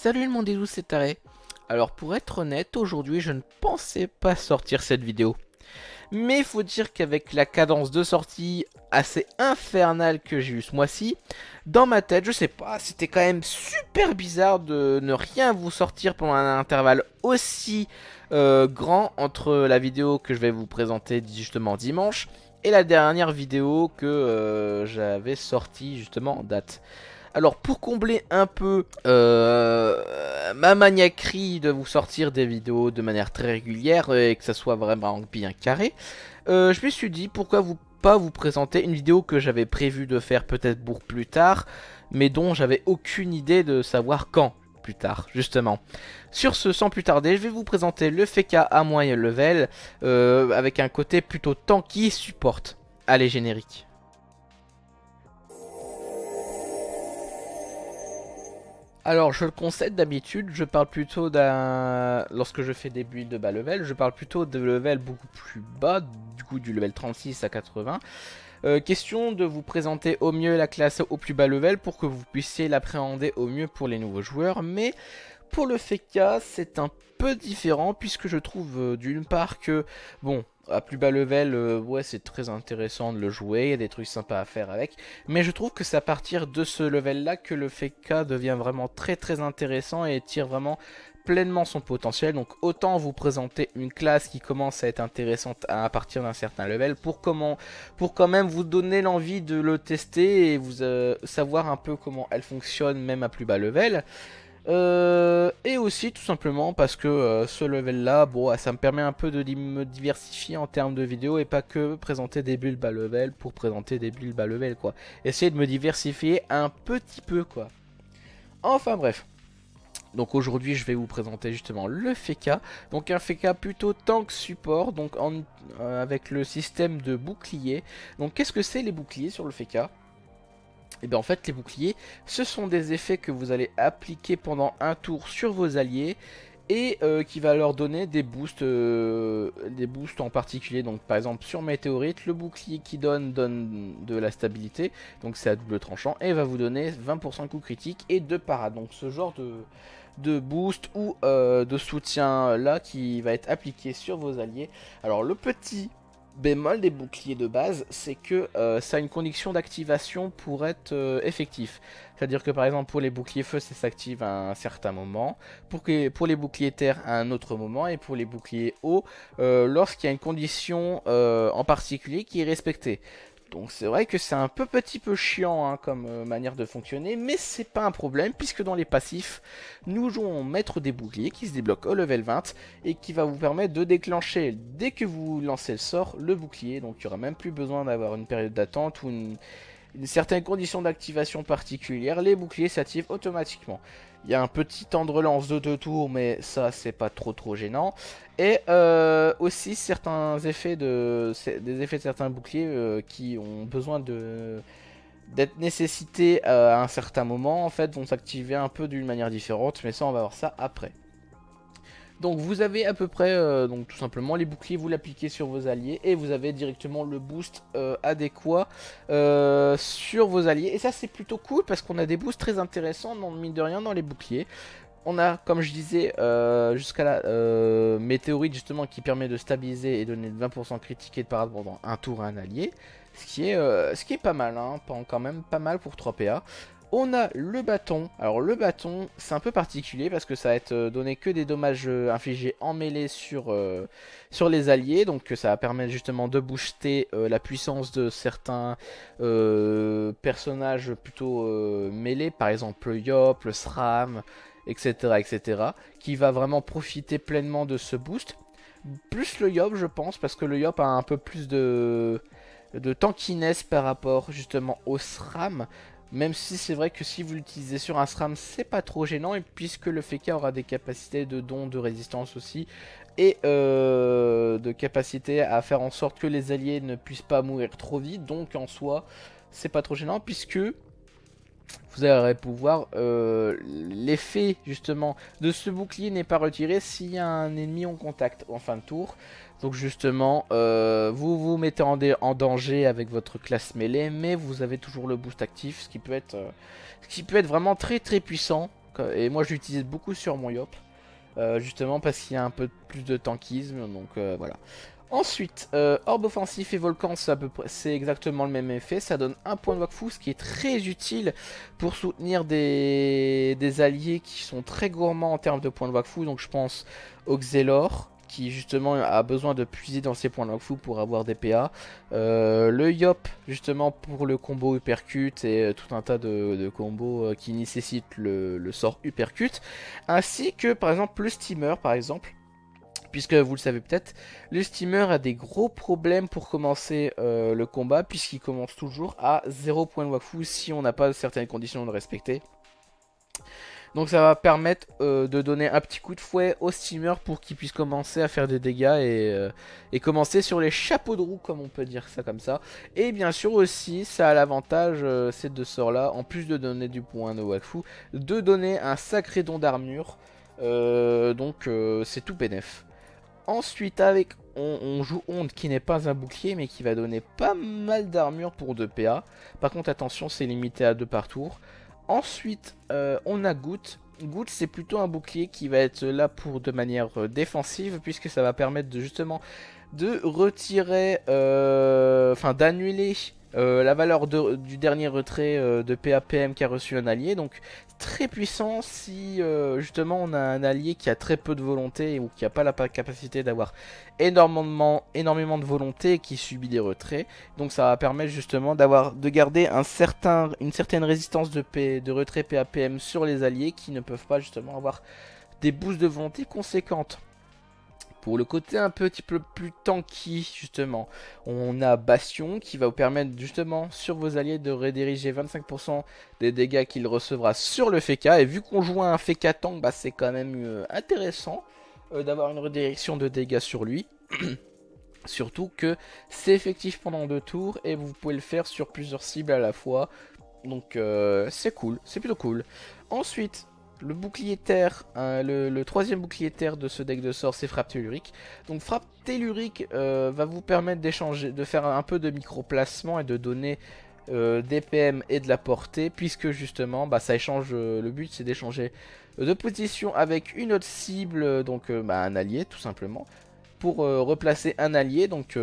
Salut le monde et tout c'est Taré. Alors pour être honnête, aujourd'hui je ne pensais pas sortir cette vidéo. Mais faut dire qu'avec la cadence de sortie assez infernale que j'ai eu ce mois-ci, dans ma tête, je sais pas, c'était quand même super bizarre de ne rien vous sortir pendant un intervalle aussi euh, grand entre la vidéo que je vais vous présenter justement dimanche et la dernière vidéo que euh, j'avais sortie justement en date. Alors pour combler un peu euh, ma maniaquerie de vous sortir des vidéos de manière très régulière et que ça soit vraiment bien carré, euh, je me suis dit pourquoi vous pas vous présenter une vidéo que j'avais prévu de faire peut-être pour plus tard, mais dont j'avais aucune idée de savoir quand plus tard, justement. Sur ce, sans plus tarder, je vais vous présenter le FK à moyen level, euh, avec un côté plutôt tanky supporte. Allez, générique. Alors, je le concède d'habitude, je parle plutôt d'un... Lorsque je fais des builds de bas level, je parle plutôt de level beaucoup plus bas, du coup du level 36 à 80. Euh, question de vous présenter au mieux la classe au plus bas level pour que vous puissiez l'appréhender au mieux pour les nouveaux joueurs, mais pour le FECA, c'est un peu différent puisque je trouve euh, d'une part que, bon, à plus bas level, euh, ouais, c'est très intéressant de le jouer, il y a des trucs sympas à faire avec. Mais je trouve que c'est à partir de ce level-là que le Fekka devient vraiment très très intéressant et tire vraiment pleinement son potentiel. Donc autant vous présenter une classe qui commence à être intéressante à partir d'un certain level pour comment pour quand même vous donner l'envie de le tester et vous euh, savoir un peu comment elle fonctionne même à plus bas level. Euh, et aussi tout simplement parce que euh, ce level là, bon, ça me permet un peu de me diversifier en termes de vidéos et pas que présenter des bulles bas level pour présenter des bulles bas level quoi. Essayer de me diversifier un petit peu quoi. Enfin bref. Donc aujourd'hui je vais vous présenter justement le FEKA. donc un FECA plutôt tank support, donc euh, avec le système de bouclier. Donc qu'est-ce que c'est les boucliers sur le FECA et bien en fait les boucliers, ce sont des effets que vous allez appliquer pendant un tour sur vos alliés et euh, qui va leur donner des boosts, euh, des boosts en particulier. Donc par exemple sur météorite, le bouclier qui donne donne de la stabilité, donc c'est à double tranchant, et va vous donner 20% de critique critiques et de parades. Donc ce genre de, de boost ou euh, de soutien là qui va être appliqué sur vos alliés. Alors le petit bémol des boucliers de base, c'est que euh, ça a une condition d'activation pour être euh, effectif. C'est-à-dire que par exemple pour les boucliers feu, ça s'active à un certain moment, pour, que, pour les boucliers terre à un autre moment, et pour les boucliers eau, euh, lorsqu'il y a une condition en particulier qui est respectée. Donc c'est vrai que c'est un peu petit peu chiant hein, comme euh, manière de fonctionner, mais c'est pas un problème puisque dans les passifs, nous jouons maître des boucliers qui se débloque au level 20 et qui va vous permettre de déclencher dès que vous lancez le sort le bouclier. Donc il n'y aura même plus besoin d'avoir une période d'attente ou une certaines conditions d'activation particulières, les boucliers s'activent automatiquement. Il y a un petit temps de relance de deux tours, mais ça c'est pas trop trop gênant. Et euh, aussi certains effets de des effets certains boucliers euh, qui ont besoin de d'être nécessités euh, à un certain moment en fait vont s'activer un peu d'une manière différente, mais ça on va voir ça après. Donc vous avez à peu près, euh, donc tout simplement, les boucliers, vous l'appliquez sur vos alliés et vous avez directement le boost euh, adéquat euh, sur vos alliés. Et ça c'est plutôt cool parce qu'on a des boosts très intéressants, non mine de rien, dans les boucliers. On a, comme je disais, jusqu'à la météorite justement qui permet de stabiliser et donner 20% critique et de parade pendant un tour à un allié. Ce qui est, ce qui est pas mal, hein, quand même pas mal pour 3 PA. On a le bâton. Alors le bâton, c'est un peu particulier parce que ça va être euh, donné que des dommages euh, infligés en mêlée sur, euh, sur les alliés. Donc ça va permettre justement de booster la puissance de certains personnages plutôt mêlés. Par exemple le Yop, le SRAM, etc., etc. Qui va vraiment profiter pleinement de ce boost. Plus le Yop je pense parce que le Yop a un peu plus de de tankiness par rapport justement au SRAM. Même si c'est vrai que si vous l'utilisez sur un SRAM, c'est pas trop gênant. Et puisque le FK aura des capacités de don, de résistance aussi. Et euh, de capacité à faire en sorte que les alliés ne puissent pas mourir trop vite. Donc en soi, c'est pas trop gênant. Puisque vous allez pouvoir... Euh, l'effet justement de ce bouclier n'est pas retiré s'il y a un ennemi en contact en fin de tour. Donc justement, euh, vous vous mettez en, danger avec votre classe mêlée, mais vous avez toujours le boost actif, ce qui peut être, euh, ce qui peut être vraiment très très puissant. Et moi l'utilise beaucoup sur mon Yop, justement parce qu'il y a un peu plus de tankisme, donc voilà. Ensuite, euh, Orbe Offensif et Volcan, c'est exactement le même effet. Ça donne un point de Wakfu, ce qui est très utile pour soutenir des, alliés qui sont très gourmands en termes de points de Wakfu. Donc je pense au Xelor, qui justement a besoin de puiser dans ses points de Wakfu pour avoir des PA. Euh, le Yop, justement pour le combo Uppercut et euh, tout un tas de, combos euh, qui nécessitent le, le sort Uppercut. Ainsi que par exemple le Steamer, par exemple puisque vous le savez peut-être, le steamer a des gros problèmes pour commencer euh, le combat, puisqu'il commence toujours à 0 points de Wakfu si on n'a pas certaines conditions de respecter. Donc ça va permettre euh, de donner un petit coup de fouet au steamer pour qu'il puisse commencer à faire des dégâts euh, et, commencer sur les chapeaux de roue comme on peut dire ça comme ça. Et bien sûr aussi ça a l'avantage ces deux sorts là, en plus de donner du point de Wakfu, de donner un sacré don d'armure. donc c'est tout bénef ensuite avec on, joue Onde qui n'est pas un bouclier mais qui va donner pas mal d'armure pour 2 PA. Par contre attention c'est limité à 2 par tour. Ensuite euh, on a Goutte. Goutte c'est plutôt un bouclier qui va être là pour de manière euh, défensive puisque ça va permettre de justement de retirer, euh, enfin d'annuler euh, la valeur du dernier retrait euh, de PAPM qui a reçu un allié, donc très puissant si euh, justement on a un allié qui a très peu de volonté ou qui n'a pas la capacité d'avoir énormément, énormément de volonté et qui subit des retraits. Donc ça va permettre justement d'avoir de garder une certaine résistance de, de retrait PAPM sur les alliés qui ne peuvent pas justement avoir des boosts de volonté conséquentes. Pour le côté un petit peu plus tanky, justement, on a Bastion qui va vous permettre justement sur vos alliés de rediriger 25% des dégâts qu'il recevra sur le Feka. Et vu qu'on joue un Feka tank, bah, c'est quand même euh, intéressant euh, d'avoir une redirection de dégâts sur lui. Surtout que c'est effectif pendant deux tours et vous pouvez le faire sur plusieurs cibles à la fois. Donc euh, c'est cool, c'est plutôt cool. Ensuite, le bouclier terre, euh, le, troisième bouclier terre de ce deck de sorts, c'est frappe tellurique. Donc frappe tellurique euh, va vous permettre d'échanger, de faire un peu de micro-placement et de donner euh, des PM et de la portée, puisque justement, bah, ça échange. le but, c'est d'échanger de position avec une autre cible, donc bah, un allié, tout simplement, pour replacer un allié, donc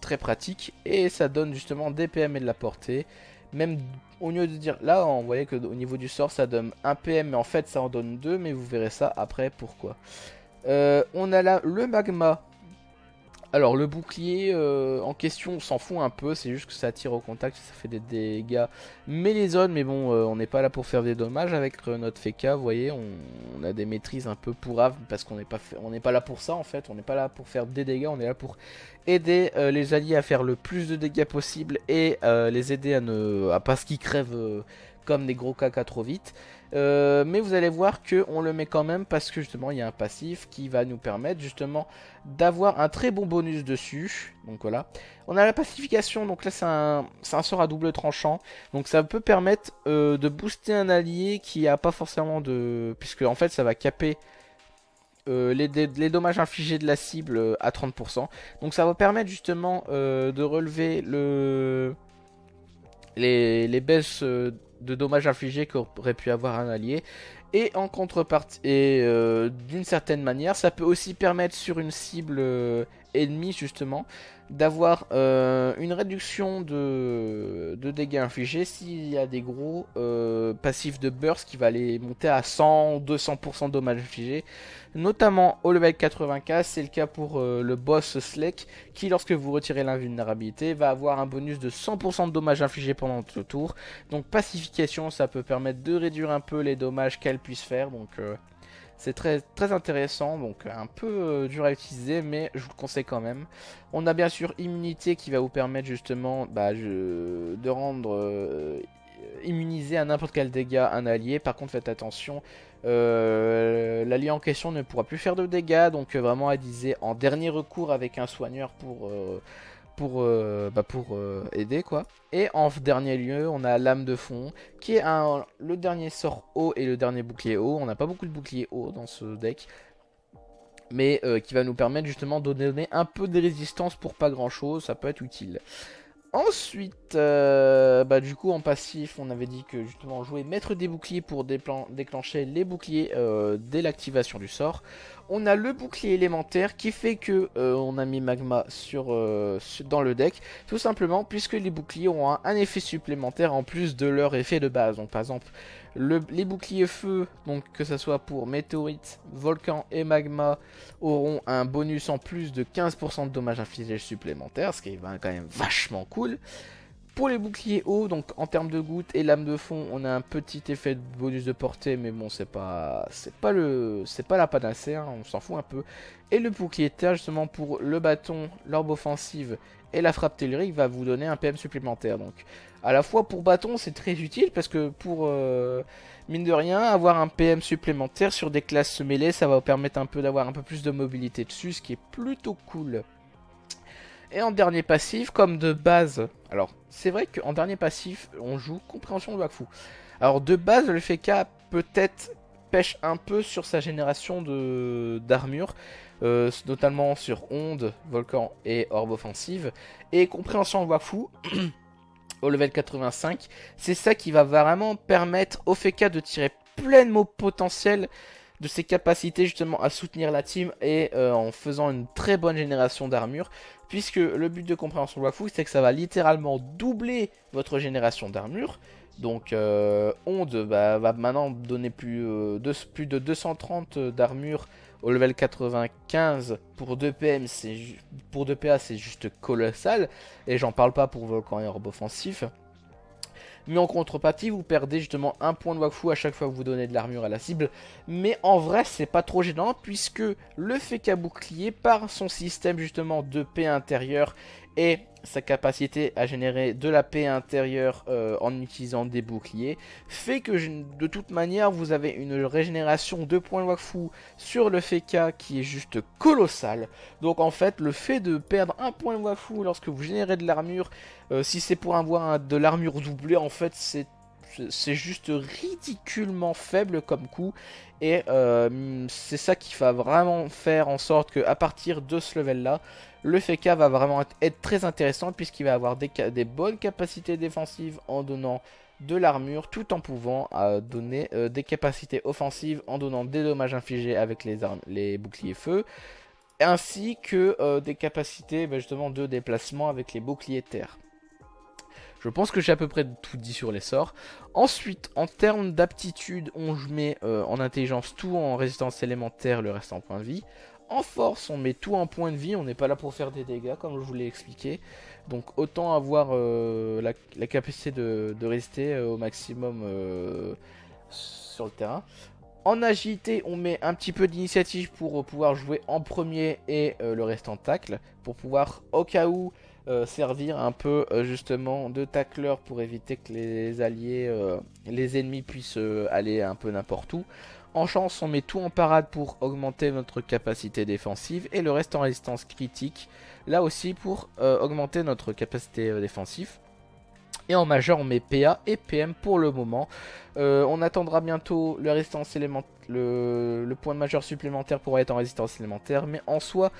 très pratique, et ça donne justement des PM et de la portée même au lieu de dire là on voyait que au niveau du sort ça donne 1 PM mais en fait ça en donne 2 mais vous verrez ça après pourquoi. Euh, on a là le magma alors le bouclier euh, en question on s'en fout un peu, c'est juste que ça tire au contact, ça fait des dégâts. Mais les zones, mais bon, euh, on n'est pas là pour faire des dommages avec euh, notre Feka, vous voyez, on, a des maîtrises un peu pourraves parce qu'on n'est pas, on n'est pas là pour ça en fait, on n'est pas là pour faire des dégâts, on est là pour aider les alliés à faire le plus de dégâts possible et les aider à ne à pas ce qu'ils crèvent comme des gros caca trop vite. Euh, mais vous allez voir qu'on le met quand même parce que justement il y a un passif qui va nous permettre justement d'avoir un très bon bonus dessus. Donc voilà. On a la pacification, donc là c'est un, sort à double tranchant. Donc ça peut permettre euh, de booster un allié qui a pas forcément de... Puisque en fait ça va caper euh, les, dommages infligés de la cible à 30%. Donc ça va permettre justement de relever le... Les, les, baisses de dommages infligés qu'aurait pu avoir un allié. Et en contrepartie, et euh, d'une certaine manière, ça peut aussi permettre sur une cible euh, ennemis justement d'avoir euh, une réduction de, de dégâts infligés s'il y a des gros euh, passifs de burst qui va les monter à 100 200% dommages infligés notamment au level 84, c'est le cas pour euh, le boss Sleek qui lorsque vous retirez l'invulnérabilité va avoir un bonus de 100% de dommages infligés pendant le tour donc pacification ça peut permettre de réduire un peu les dommages qu'elle puisse faire donc c'est très, très intéressant, donc euh, un peu euh, dur à utiliser, mais je vous le conseille quand même. On a bien sûr immunité qui va vous permettre justement bah, de rendre euh, immunisé à n'importe quel dégât un allié. Par contre, faites attention, l'allié en question ne pourra plus faire de dégâts, donc vraiment à diser en dernier recours avec un soigneur pour pour, euh, bah, pour euh, aider quoi. Et en dernier lieu, on a l'âme de fond qui est un, le dernier sort haut et le dernier bouclier haut. On n'a pas beaucoup de boucliers haut dans ce deck, mais euh, qui va nous permettre justement de donner un peu de résistance pour pas grand chose. Ça peut être utile. Ensuite, bah du coup en passif, on avait dit que justement jouer mettre des boucliers pour déclencher les boucliers dès l'activation du sort on a le bouclier élémentaire qui fait que euh, on a mis magma sur, euh, dans le deck, tout simplement puisque les boucliers ont un, effet supplémentaire en plus de leur effet de base. Donc par exemple, les boucliers feu, donc que ce soit pour météorite, volcan et magma, auront un bonus en plus de 15% de dommages infligés supplémentaires, ce qui est quand même vachement cool. Pour les boucliers hauts, donc en termes de gouttes et lame de fond, on a un petit effet de bonus de portée, mais bon, c'est pas, c'est pas le, c'est pas la panacée, hein, on s'en fout un peu. Et le bouclier terre, justement pour le bâton, l'orbe offensive et la frappe tellurique, va vous donner un PM supplémentaire. Donc, à la fois pour bâton, c'est très utile parce que pour euh, mine de rien, avoir un PM supplémentaire sur des classes mêlées, ça va vous permettre un peu d'avoir un peu plus de mobilité dessus, ce qui est plutôt cool. Et en dernier passif, comme de base... Alors, c'est vrai qu'en dernier passif, on joue compréhension de Wakfu. Alors, de base, le FK peut-être pêche un peu sur sa génération d'armure, euh, notamment sur Onde, Volcan et Orbe Offensive. Et compréhension de Wakfu... au level 85, c'est ça qui va vraiment permettre au FK de tirer pleinement potentiel de ses capacités justement à soutenir la team et euh, en faisant une très bonne génération d'armure Puisque le but de compréhension fou c'est que ça va littéralement doubler votre génération d'armure Donc euh, Onde bah, va maintenant donner plus, euh, de, plus de 230 d'armure au level 95 pour 2 PM, pour 2 PA c'est juste colossal. Et j'en parle pas pour Volcan et Orbe offensif. Mais en contrepartie, vous perdez justement un point de Wakfu à chaque fois que vous donnez de l'armure à la cible. Mais en vrai, c'est pas trop gênant puisque le Féca Bouclier, par son système justement de paix intérieure et sa capacité à générer de la paix intérieure euh, en utilisant des boucliers fait que de toute manière vous avez une régénération de points Wakfu sur le Feka qui est juste colossale. Donc en fait le fait de perdre un point Wakfu lorsque vous générez de l'armure, euh, si c'est pour avoir de l'armure doublée en fait c'est c'est juste ridiculement faible comme coup Et euh, c'est ça qui va vraiment faire en sorte qu'à partir de ce level-là, le FK va vraiment être très intéressant puisqu'il va avoir des, bonnes capacités défensives en donnant de l'armure tout en pouvant euh, donner euh, des capacités offensives en donnant des dommages infligés avec les, boucliers feu ainsi que des capacités ben, justement de déplacement avec les boucliers terre. Je pense que j'ai à peu près tout dit sur les sorts. Ensuite, en termes d'aptitude, on met euh, en intelligence tout en résistance élémentaire, le reste en point de vie. En force, on met tout en point de vie, on n'est pas là pour faire des dégâts, comme je vous l'ai expliqué. Donc autant avoir euh, la, capacité de, rester euh, au maximum sur le terrain. En agilité, on met un petit peu d'initiative pour pouvoir jouer en premier et le reste en tacle. Pour pouvoir, au cas où, euh, servir un peu euh, justement de tacleur pour éviter que les alliés, euh, les ennemis puissent aller un peu n'importe où. En chance, on met tout en parade pour augmenter notre capacité défensive et le reste en résistance critique, là aussi pour augmenter notre capacité défensive. Et en majeur, on met PA et PM pour le moment. Euh, on attendra bientôt résistance le, point de majeur supplémentaire pour être en résistance élémentaire. Mais en soi,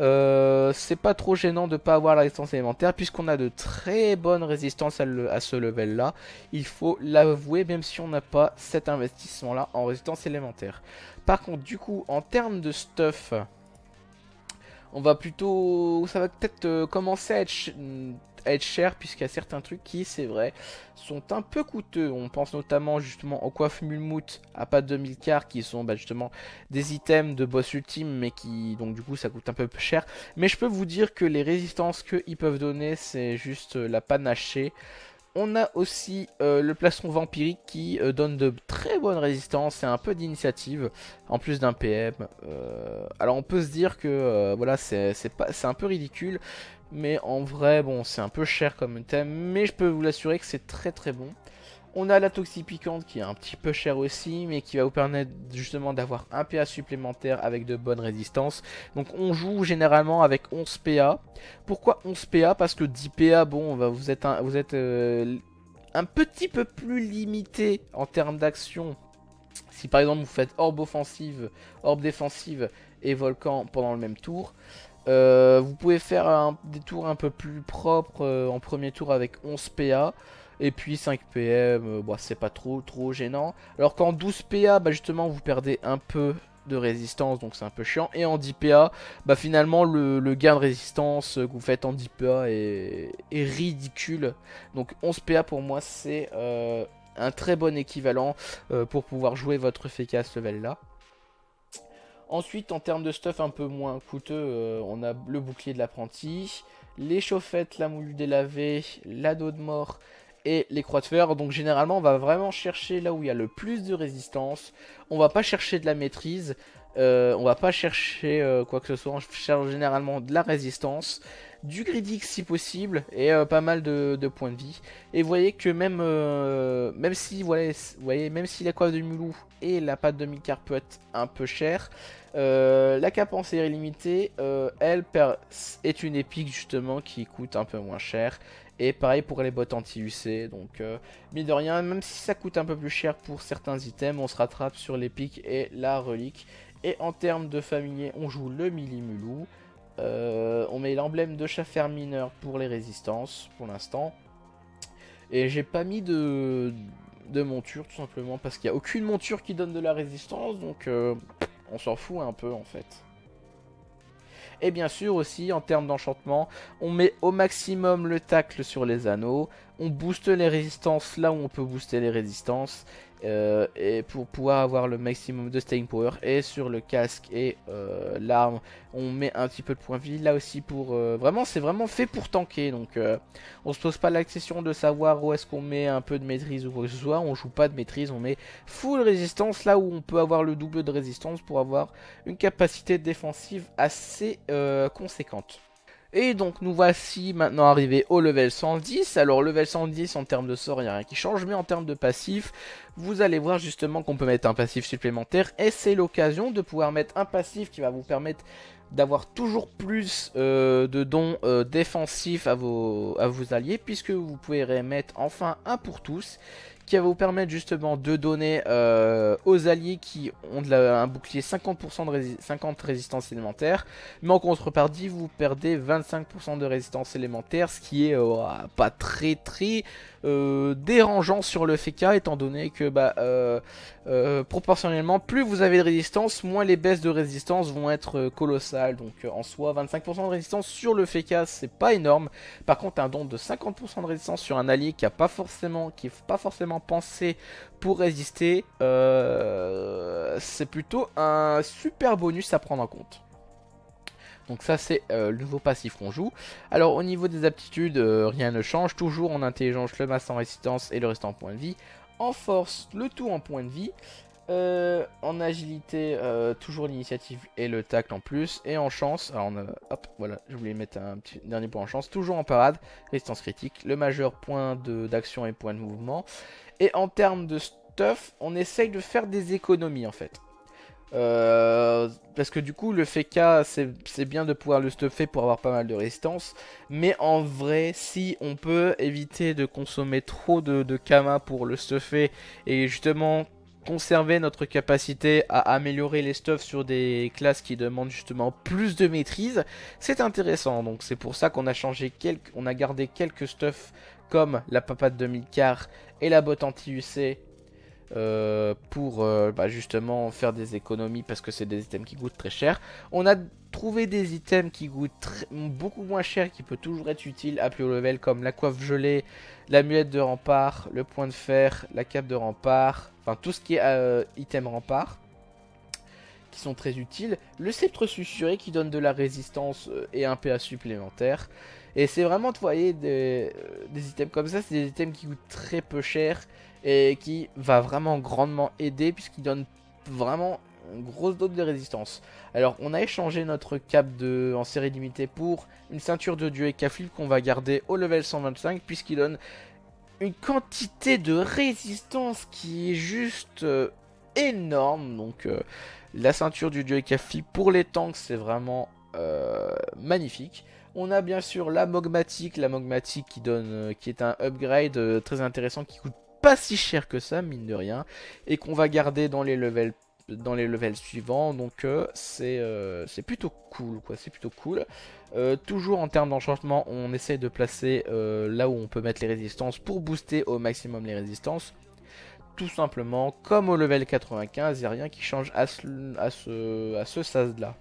euh, c'est pas trop gênant de pas avoir la résistance élémentaire puisqu'on a de très bonnes résistances à ce level-là. Il faut l'avouer, même si on n'a pas cet investissement-là en résistance élémentaire. Par contre, du coup, en termes de stuff, on va plutôt... Ça va peut-être euh, commencer à être être cher puisqu'il y a certains trucs qui, c'est vrai, sont un peu coûteux. On pense notamment justement aux coiffes Mulmouth à pas de 2000 quarts qui sont bah, justement des items de boss ultime mais qui donc du coup ça coûte un peu plus cher. Mais je peux vous dire que les résistances qu'ils peuvent donner c'est juste euh, la panachée. On a aussi euh, le plastron vampirique qui euh, donne de très bonnes résistances et un peu d'initiative en plus d'un PM. alors on peut se dire que voilà c'est un peu ridicule, mais en vrai, bon, c'est un peu cher comme thème, mais je peux vous l'assurer que c'est très très bon. On a la piquante qui est un petit peu chère aussi, mais qui va vous permettre justement d'avoir un PA supplémentaire avec de bonnes résistances. Donc on joue généralement avec 11 PA. Pourquoi 11 PA Parce que 10 PA, bon, vous êtes un, euh, un petit peu plus limité en termes d'action. Si par exemple vous faites orbe offensive, orbe défensive et volcan pendant le même tour, euh, vous pouvez faire un, des tours un peu plus propres euh, en premier tour avec 11 PA. Et puis 5 PM, euh, c'est pas trop trop gênant. Alors qu'en 12 PA, bah, justement, vous perdez un peu de résistance, donc c'est un peu chiant. Et en 10 PA, bah, finalement, le, gain de résistance que vous faites en 10 PA est, est ridicule. Donc 11 PA, pour moi, c'est un très bon équivalent pour pouvoir jouer votre FK à ce level-là. Ensuite, en termes de stuff un peu moins coûteux, euh, on a le bouclier de l'apprenti, les chauffettes, la moulue délavée, la dos de mort et les croix de fer. Donc généralement, on va vraiment chercher là où il y a le plus de résistance. On va pas chercher de la maîtrise. Euh, on va pas chercher euh, quoi que ce soit, on cherche généralement de la résistance, du critique si possible, et euh, pas mal de, points de vie. Et vous voyez que même, même si voilà, vous voyez, même si la coiffe de Mulou et la patte de Micar peut être un peu chère, la cap en série limitée, elle est une épique justement qui coûte un peu moins cher. Et pareil pour les bottes anti-UC, donc mine de rien, même si ça coûte un peu plus cher pour certains items, on se rattrape sur L'épique et la relique. Et en termes de familier, on joue le Millimulou. Euh, on met l'emblème de chaffer mineur pour les résistances pour l'instant. Et j'ai pas mis de, monture tout simplement parce qu'il n'y a aucune monture qui donne de la résistance donc euh, on s'en fout un peu en fait. Et bien sûr aussi en termes d'enchantement, on met au maximum le tacle sur les anneaux, on booste les résistances là où on peut booster les résistances euh, et pour pouvoir avoir le maximum de staying power. Et sur le casque et euh, l'arme, on met un petit peu de point vie là aussi pour... Euh, vraiment, c'est vraiment fait pour tanker. Donc on se pose pas la question de savoir où est-ce qu'on met un peu de maîtrise ou quoi ce soit. On joue pas de maîtrise, on met full résistance là où on peut avoir le double de résistance pour avoir une capacité défensive assez conséquente. Et donc nous voici maintenant arrivés au level 110. Alors level 110 en termes de sort, il n'y a rien qui change, mais en termes de passif, vous allez voir justement qu'on peut mettre un passif supplémentaire. Et c'est l'occasion de pouvoir mettre un passif qui va vous permettre d'avoir toujours plus euh, de dons euh, défensifs à vos, à vos alliés, puisque vous pouvez remettre enfin un pour tous qui va vous permettre justement de donner euh, aux alliés qui ont de un bouclier 50% de 50 résistance élémentaire, mais en contrepartie vous perdez 25% de résistance élémentaire, ce qui est euh, pas très très euh, dérangeant sur le FK étant donné que bah, euh, euh, proportionnellement plus vous avez de résistance moins les baisses de résistance vont être colossales donc en soi 25% de résistance sur le FK c'est pas énorme par contre un don de 50% de résistance sur un allié qui a pas forcément qui pas forcément pensé pour résister c'est plutôt un super bonus à prendre en compte donc ça c'est euh, le nouveau passif qu'on joue. Alors au niveau des aptitudes, euh, rien ne change. Toujours en intelligence, le masse en résistance et le reste en point de vie. En force, le tout en point de vie. Euh, en agilité, toujours l'initiative et le tacle en plus. Et en chance, alors on a, hop, voilà, je voulais mettre un dernier point en chance. Toujours en parade, résistance critique, le majeur point d'action et point de mouvement. Et en termes de stuff, on essaye de faire des économies en fait. Euh, parce que du coup, le FK c'est bien de pouvoir le stuffer pour avoir pas mal de résistance. Mais en vrai, si on peut éviter de consommer trop de, de Kama pour le stuffer et justement conserver notre capacité à améliorer les stuffs sur des classes qui demandent justement plus de maîtrise, c'est intéressant. Donc c'est pour ça qu'on a changé quelques, on a gardé quelques stuffs comme la papade de car et la botte anti-UC euh, pour euh, bah, justement faire des économies parce que c'est des items qui coûtent très cher. On a trouvé des items qui coûtent beaucoup moins cher, qui peut toujours être utile à plus haut level, comme la coiffe gelée, la muette de rempart, le point de fer, la cape de rempart, enfin tout ce qui est items euh, item rempart qui sont très utiles. Le sceptre susuré qui donne de la résistance et un PA supplémentaire. Et c'est vraiment, vous voyez, des, des, items comme ça, c'est des items qui coûtent très peu cher et qui va vraiment grandement aider puisqu'il donne vraiment une grosse dose de résistance. Alors on a échangé notre cap de, en série limitée pour une ceinture de dieu et qu'on va garder au level 125 puisqu'il donne une quantité de résistance qui est juste euh, énorme. Donc euh, la ceinture du dieu et pour les tanks c'est vraiment euh, magnifique. On a bien sûr la mogmatique, la mogmatique qui donne, qui est un upgrade très intéressant qui coûte pas si cher que ça, mine de rien, et qu'on va garder dans les levels dans les levels suivants donc euh, c'est euh, c'est plutôt cool quoi c'est plutôt cool euh, toujours en termes d'enchantement on essaye de placer là où on peut mettre les résistances pour booster au maximum les résistances tout simplement comme au level 95 il n'y a rien qui change à ce, à ce, à ce sas là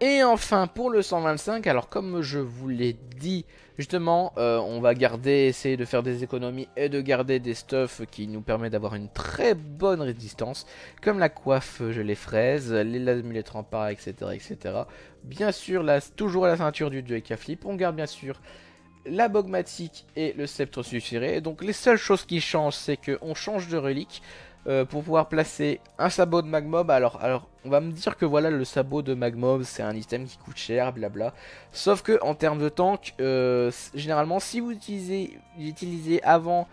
et enfin pour le 125, alors comme je vous l'ai dit, justement euh, on va garder, essayer de faire des économies et de garder des stuffs qui nous permettent d'avoir une très bonne résistance, comme la coiffe, je les fraises, les lamulettes remparts, etc., etc. Bien sûr, toujours à la ceinture du dieu flip. on garde bien sûr la bogmatique et le sceptre suffiré, donc les seules choses qui changent, c'est qu'on change de relique. Euh, pour pouvoir placer un sabot de Magmob. Alors, alors, on va me dire que voilà, le sabot de Magmob, c'est un item qui coûte cher, blabla. Sauf que, en termes de tank, euh, généralement, si vous utilisez, avant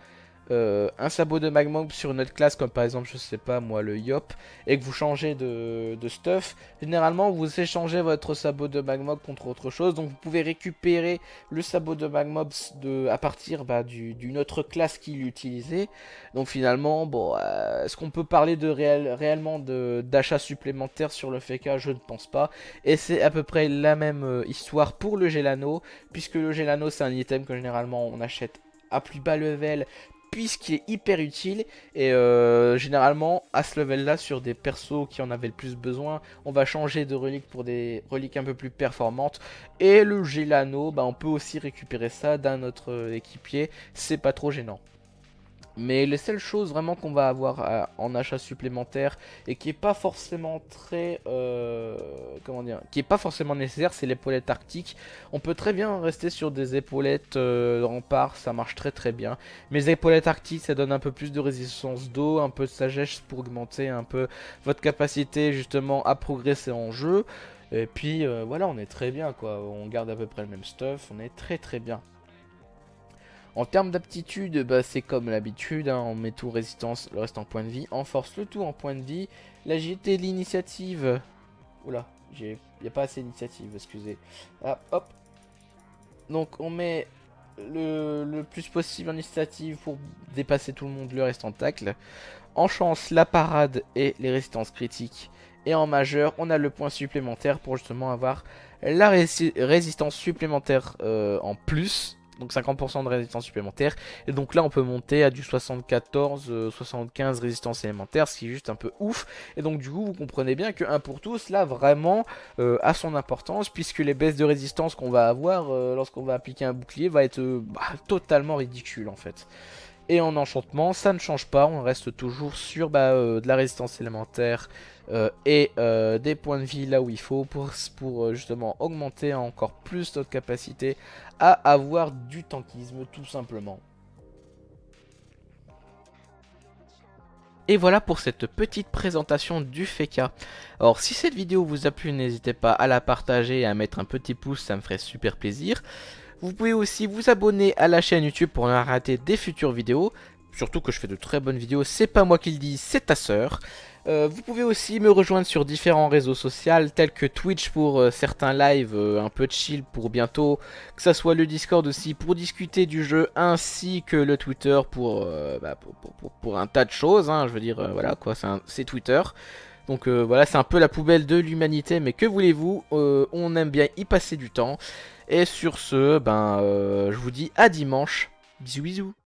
euh, un sabot de Magmob sur une autre classe, comme par exemple, je sais pas moi, le Yop, et que vous changez de, stuff, généralement vous échangez votre sabot de magma contre autre chose. Donc vous pouvez récupérer le sabot de Magmob de, à partir bah, d'une autre classe qui l'utilisait. Donc finalement, bon, euh, est-ce qu'on peut parler de réel, réellement d'achat supplémentaire sur le FK Je ne pense pas. Et c'est à peu près la même euh, histoire pour le Gelano, puisque le Gelano c'est un item que généralement on achète à plus bas level puisqu'il est hyper utile et euh, généralement à ce level là sur des persos qui en avaient le plus besoin on va changer de relique pour des reliques un peu plus performantes et le gelano bah, on peut aussi récupérer ça d'un autre euh, équipier c'est pas trop gênant mais les seules choses vraiment qu'on va avoir euh, en achat supplémentaire et qui est pas forcément très euh, comment dire, qui est pas forcément nécessaire, c'est l'épaulette arctique. On peut très bien rester sur des épaulettes remparts, euh, ça marche très très bien. Mais les épaulettes arctiques, ça donne un peu plus de résistance d'eau, un peu de sagesse pour augmenter un peu votre capacité justement à progresser en jeu. Et puis voilà, on est très bien quoi. On garde à peu près le même stuff, on est très très bien. En termes d'aptitude, bah, c'est comme l'habitude, hein. on met tout résistance, le reste en point de vie. En force, le tout en point de vie. La été l'initiative. Oula, il n'y a pas assez d'initiative, excusez. Ah, hop. Donc on met le, plus possible en initiative pour dépasser tout le monde, le reste en tacle. En chance, la parade et les résistances critiques. Et en majeur, on a le point supplémentaire pour justement avoir la résistance supplémentaire euh, en plus donc 50% de résistance supplémentaire. Et donc là, on peut monter à du 74, 75 euh, résistance élémentaire, ce qui est juste un peu ouf. Et donc du coup, vous comprenez bien que 1 pour tous, là, vraiment, euh, a son importance, puisque les baisses de résistance qu'on va avoir euh, lorsqu'on va appliquer un bouclier va être bah, totalement ridicule, en fait. Et en enchantement, ça ne change pas, on reste toujours sur bah, de la résistance élémentaire, euh, et euh, des points de vie là où il faut pour, pour euh, justement augmenter encore plus notre capacité à avoir du tankisme tout simplement. Et voilà pour cette petite présentation du FECA. Alors si cette vidéo vous a plu, n'hésitez pas à la partager et à mettre un petit pouce, ça me ferait super plaisir. Vous pouvez aussi vous abonner à la chaîne YouTube pour ne rater des futures vidéos. Surtout que je fais de très bonnes vidéos, c'est pas moi qui le dis, c'est ta sœur. Euh, vous pouvez aussi me rejoindre sur différents réseaux sociaux tels que Twitch pour euh, certains lives euh, un peu chill pour bientôt, que ça soit le Discord aussi pour discuter du jeu ainsi que le Twitter pour, bah, pour, un tas de choses, hein. je veux dire voilà quoi, c'est Twitter. Donc voilà, c'est un peu la poubelle de l'humanité, mais que voulez-vous, on aime bien y passer du temps. Et sur ce, ben, je vous dis à dimanche, bisous bisous.